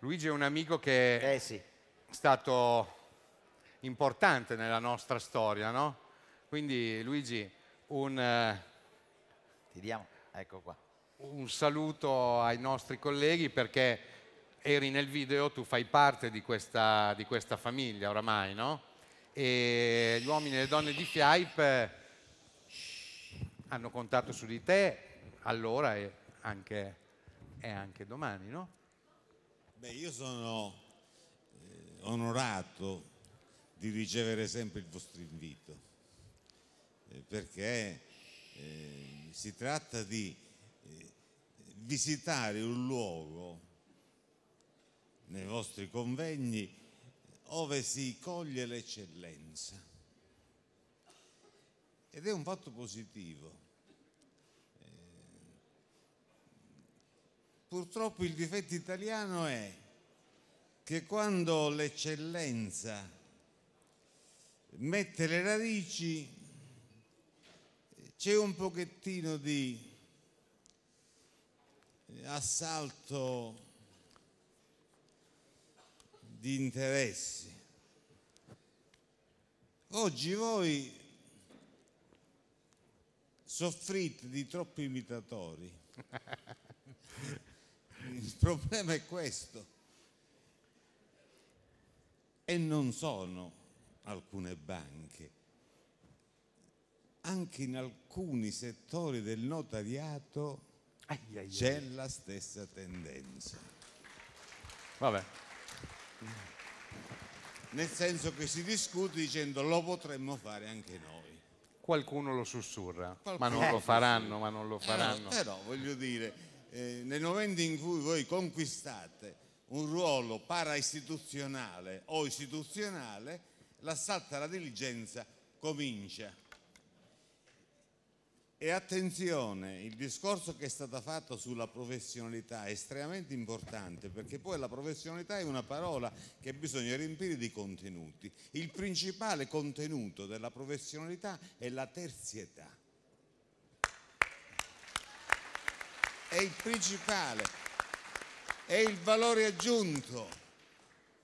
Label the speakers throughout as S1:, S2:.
S1: Luigi è un amico che eh sì. è stato importante nella nostra storia, no? Quindi Luigi, un, eh, ecco un saluto ai nostri colleghi perché eri nel video, tu fai parte di questa, di questa famiglia oramai, no? E gli uomini e le donne di FIAIP eh, hanno contato su di te allora e anche, e anche domani, no? Beh, io sono
S2: eh, onorato di ricevere sempre il vostro invito, eh, perché eh, si tratta di eh, visitare un luogo nei vostri convegni dove si coglie l'eccellenza. Ed è un fatto positivo Purtroppo il difetto italiano è che quando l'eccellenza mette le radici c'è un pochettino di assalto di interessi. Oggi voi soffrite di troppi imitatori. il problema è questo. E non sono alcune banche. Anche in alcuni settori del notariato c'è la stessa tendenza. Vabbè. Nel senso che si discute dicendo lo potremmo fare anche
S1: noi. Qualcuno lo sussurra, Qualcuno ma non lo faranno, sussurra. ma non lo faranno. Eh, però
S2: voglio dire, eh, nel momento in cui voi conquistate un ruolo paraistituzionale o istituzionale, l'assalto alla diligenza comincia. E attenzione, il discorso che è stato fatto sulla professionalità è estremamente importante perché poi la professionalità è una parola che bisogna riempire di contenuti. Il principale contenuto della professionalità è la terzietà. è il principale, è il valore aggiunto,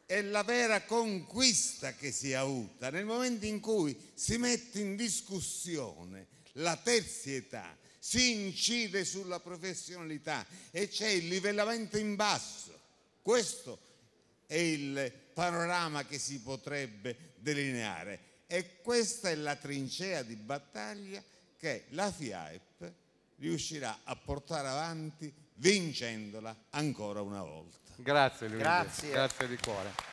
S2: è la vera conquista che si è avuta nel momento in cui si mette in discussione la terzietà, si incide sulla professionalità e c'è il livellamento in basso. Questo è il panorama che si potrebbe delineare e questa è la trincea di battaglia che la FIAEP riuscirà a portare avanti vincendola ancora una volta.
S1: Grazie Luigi, grazie, grazie di cuore.